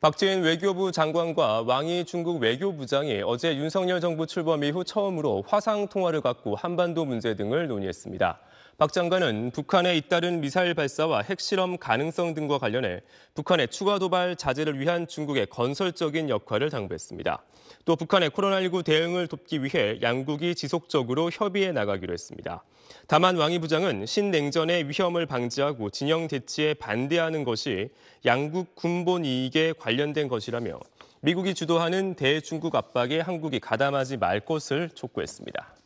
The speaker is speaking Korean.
박재인 외교부 장관과 왕이 중국 외교부장이 어제 윤석열 정부 출범 이후 처음으로 화상 통화를 갖고 한반도 문제 등을 논의했습니다. 박 장관은 북한의 잇따른 미사일 발사와 핵실험 가능성 등과 관련해 북한의 추가 도발 자제를 위한 중국의 건설적인 역할을 당부했습니다. 또 북한의 코로나19 대응을 돕기 위해 양국이 지속적으로 협의해 나가기로 했습니다. 다만 왕이 부장은 신냉전의 위험을 방지하고 진영 대치에 반대하는 것이 양국 군본 이익에 관 관련된 것이라며 미국이 주도하는 대중국 압박에 한국이 가담하지 말 것을 촉구했습니다.